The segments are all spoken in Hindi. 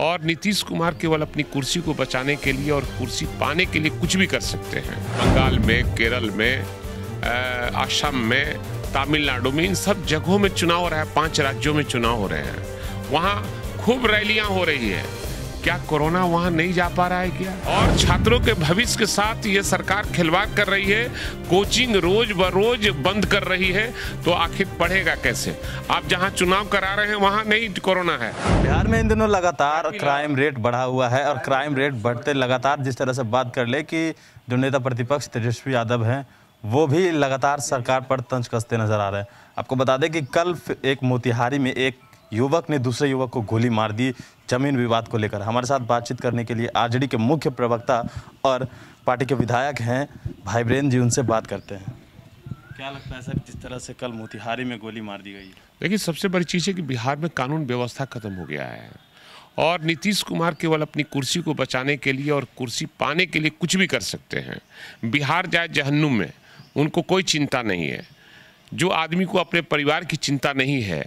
और नीतीश कुमार केवल अपनी कुर्सी को बचाने के लिए और कुर्सी पाने के लिए कुछ भी कर सकते हैं बंगाल में केरल में आसाम में तमिलनाडु में इन सब जगहों में चुनाव हो रहा है पांच राज्यों में चुनाव हो रहे हैं वहाँ खूब रैलियाँ हो रही है क्या कोरोना वहाँ नहीं जा पा रहा है क्या और छात्रों के भविष्य के साथ ये सरकार खिलवाड़ कर रही है कोचिंग रोज ब रोज बंद कर रही है तो आखिर पढ़ेगा कैसे आप जहाँ चुनाव करा रहे हैं वहाँ नहीं कोरोना है बिहार में इन दिनों लगातार क्राइम रेट बढ़ा हुआ है और क्राइम रेट बढ़ते लगातार जिस तरह से बात कर ले की जो नेता प्रतिपक्ष तेजस्वी यादव है वो भी लगातार सरकार पर तंज कसते नजर आ रहे हैं आपको बता दें कि कल एक मोतिहारी में एक युवक ने दूसरे युवक को गोली मार दी जमीन विवाद को लेकर हमारे साथ बातचीत करने के लिए आरजेडी के मुख्य प्रवक्ता और पार्टी के विधायक हैं भाई बीरेन्द्र जी उनसे बात करते हैं क्या लगता है सर जिस तरह से कल मोतिहारी में गोली मार दी गई देखिए सबसे बड़ी चीज़ है कि बिहार में कानून व्यवस्था खत्म हो गया है और नीतीश कुमार केवल अपनी कुर्सी को बचाने के लिए और कुर्सी पाने के लिए कुछ भी कर सकते हैं बिहार जाए जहन्नुम में उनको कोई चिंता नहीं है जो आदमी को अपने परिवार की चिंता नहीं है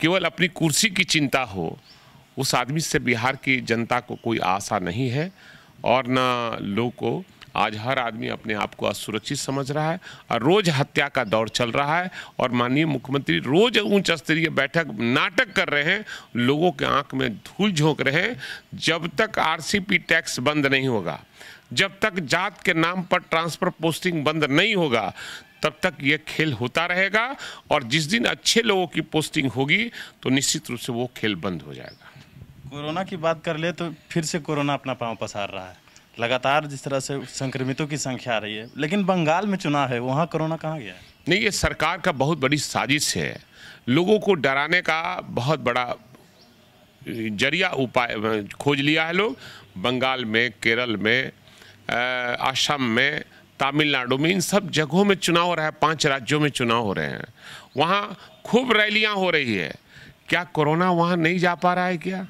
केवल अपनी कुर्सी की चिंता हो उस आदमी से बिहार की जनता को कोई आशा नहीं है और न लोग को आज हर आदमी अपने आप को असुरक्षित समझ रहा है और रोज हत्या का दौर चल रहा है और माननीय मुख्यमंत्री रोज उच्च स्तरीय बैठक नाटक कर रहे हैं लोगों के आंख में धूल झोंक रहे हैं जब तक आरसीपी टैक्स बंद नहीं होगा जब तक जात के नाम पर ट्रांसफर पोस्टिंग बंद नहीं होगा तब तक ये खेल होता रहेगा और जिस दिन अच्छे लोगों की पोस्टिंग होगी तो निश्चित रूप से वो खेल बंद हो जाएगा कोरोना की बात कर ले तो फिर से कोरोना अपना पाँव पसार रहा है लगातार जिस तरह से संक्रमितों की संख्या आ रही है लेकिन बंगाल में चुनाव है वहाँ कोरोना कहाँ गया है नहीं ये सरकार का बहुत बड़ी साजिश है लोगों को डराने का बहुत बड़ा जरिया उपाय खोज लिया है लोग बंगाल में केरल में असम में तमिलनाडु में इन सब जगहों में चुनाव हो रहा है पांच राज्यों में चुनाव हो रहे हैं वहाँ खूब रैलियाँ हो रही है क्या कोरोना वहाँ नहीं जा पा रहा है क्या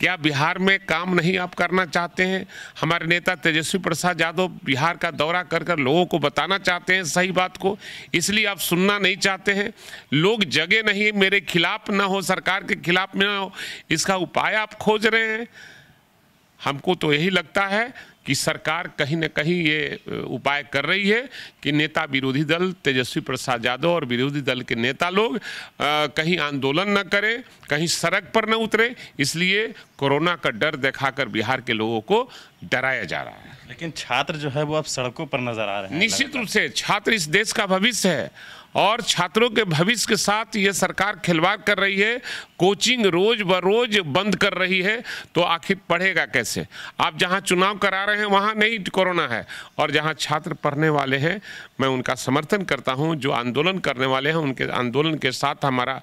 क्या बिहार में काम नहीं आप करना चाहते हैं हमारे नेता तेजस्वी प्रसाद यादव बिहार का दौरा कर कर लोगों को बताना चाहते हैं सही बात को इसलिए आप सुनना नहीं चाहते हैं लोग जगे नहीं मेरे खिलाफ ना हो सरकार के खिलाफ ना हो इसका उपाय आप खोज रहे हैं हमको तो यही लगता है कि सरकार कहीं ना कहीं ये उपाय कर रही है कि नेता विरोधी दल तेजस्वी प्रसाद यादव और विरोधी दल के नेता लोग आ, कहीं आंदोलन न करें कहीं सड़क पर न उतरे इसलिए कोरोना का डर दिखाकर बिहार के लोगों को डराया जा रहा है लेकिन छात्र जो है वो अब सड़कों पर नजर आ रहे हैं निश्चित रूप से छात्र इस देश का भविष्य है और छात्रों के भविष्य के साथ ये सरकार खिलवाड़ कर रही है कोचिंग रोज ब रोज बंद कर रही है तो आखिर पढ़ेगा कैसे आप जहां चुनाव करा रहे हैं वहां नहीं कोरोना है और जहां छात्र पढ़ने वाले हैं मैं उनका समर्थन करता हूं जो आंदोलन करने वाले हैं उनके आंदोलन के साथ हमारा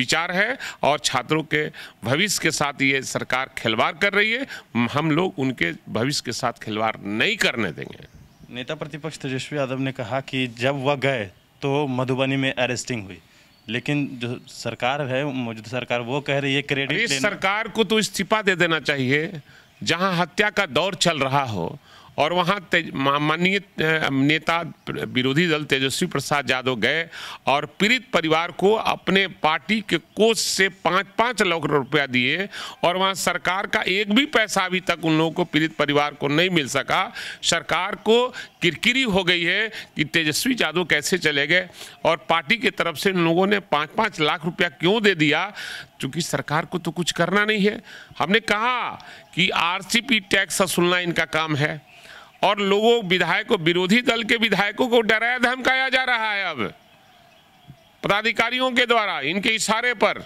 विचार है और छात्रों के भविष्य के साथ ये सरकार खिलवाड़ कर रही है हम लोग उनके भविष्य के साथ खिलवाड़ नहीं करने देंगे नेता प्रतिपक्ष तेजस्वी यादव ने कहा कि जब वह गए तो मधुबनी में अरेस्टिंग हुई लेकिन जो सरकार है मौजूदा सरकार वो कह रही है क्रेडिट इस सरकार को तो इस्तीफा दे देना चाहिए जहां हत्या का दौर चल रहा हो और वहाँ माननीय नेता विरोधी दल तेजस्वी प्रसाद यादव गए और पीड़ित परिवार को अपने पार्टी के कोष से पाँच पाँच लाख रुपया दिए और वहाँ सरकार का एक भी पैसा अभी तक उन लोगों को पीड़ित परिवार को नहीं मिल सका सरकार को किरकिरी हो गई है कि तेजस्वी यादव कैसे चले गए और पार्टी की तरफ से उन लोगों ने पाँच पाँच लाख रुपया क्यों दे दिया चूँकि सरकार को तो कुछ करना नहीं है हमने कहा कि आरसीपी टैक्स वसूलना इनका काम है और लोगों विधायकों विरोधी दल के विधायकों को डराया धमकाया जा रहा है अब पदाधिकारियों के द्वारा इनके इशारे पर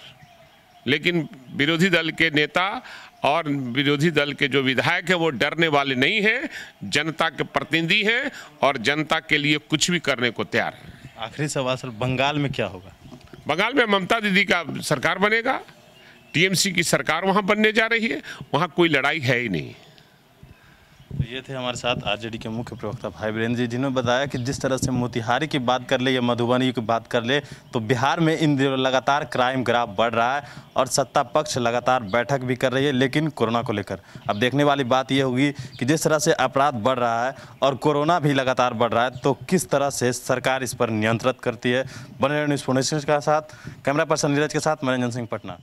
लेकिन विरोधी दल के नेता और विरोधी दल के जो विधायक हैं वो डरने वाले नहीं हैं जनता के प्रतिनिधि हैं और जनता के लिए कुछ भी करने को तैयार हैं आखिरी सवाल सर बंगाल में क्या होगा बंगाल में ममता दीदी का सरकार बनेगा टीएमसी की सरकार वहाँ बनने जा रही है वहाँ कोई लड़ाई है ही नहीं ये थे हमारे साथ आरजेडी के मुख्य प्रवक्ता भाई बीरेंद्र जी जिन्होंने बताया कि जिस तरह से मोतिहारी की बात कर ले या मधुबनी की बात कर ले तो बिहार में इन दिनों लगातार क्राइम ग्राफ बढ़ रहा है और सत्ता पक्ष लगातार बैठक भी कर रही है लेकिन कोरोना को लेकर अब देखने वाली बात यह होगी कि जिस तरह से अपराध बढ़ रहा है और कोरोना भी लगातार बढ़ रहा है तो किस तरह से सरकार इस पर नियंत्रित करती है बने न्यूज़ फोनेशन साथ कैमरा पर्सन नीरज के साथ मनोरंजन सिंह पटना